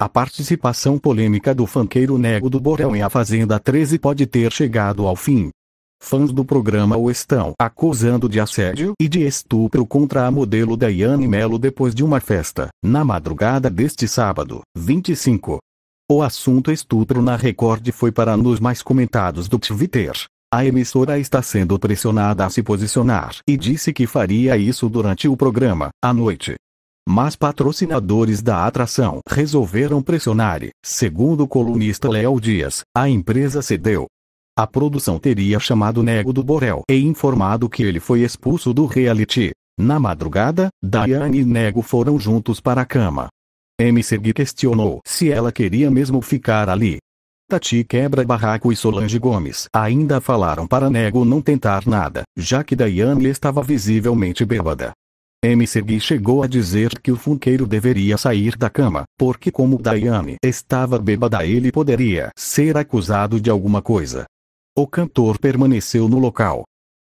A participação polêmica do fanqueiro Nego do Borel em A Fazenda 13 pode ter chegado ao fim. Fãs do programa o estão acusando de assédio e de estupro contra a modelo Daiane Melo depois de uma festa, na madrugada deste sábado, 25. O assunto estupro na Record foi para nos mais comentados do Twitter. A emissora está sendo pressionada a se posicionar e disse que faria isso durante o programa, à noite, mas patrocinadores da atração resolveram pressionar e, segundo o colunista Léo Dias, a empresa cedeu. A produção teria chamado Nego do Borel e informado que ele foi expulso do reality. Na madrugada, Dayane e Nego foram juntos para a cama. MC Gui questionou se ela queria mesmo ficar ali. Tati quebra barraco e Solange Gomes ainda falaram para Nego não tentar nada, já que Dayane estava visivelmente bêbada. M. Segui chegou a dizer que o funkeiro deveria sair da cama, porque como Dayane estava bêbada ele poderia ser acusado de alguma coisa. O cantor permaneceu no local.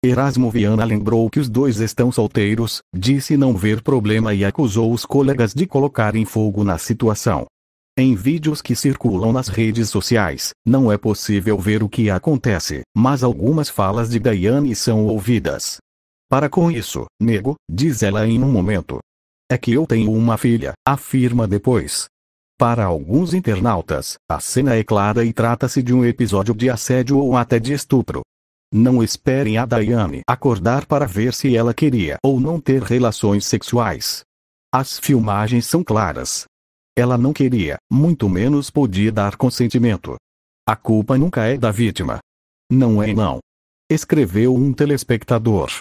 Erasmo Viana lembrou que os dois estão solteiros, disse não ver problema e acusou os colegas de colocarem fogo na situação. Em vídeos que circulam nas redes sociais, não é possível ver o que acontece, mas algumas falas de Daiane são ouvidas. Para com isso, nego, diz ela em um momento. É que eu tenho uma filha, afirma depois. Para alguns internautas, a cena é clara e trata-se de um episódio de assédio ou até de estupro. Não esperem a Dayane acordar para ver se ela queria ou não ter relações sexuais. As filmagens são claras. Ela não queria, muito menos podia dar consentimento. A culpa nunca é da vítima. Não é não. Escreveu um telespectador.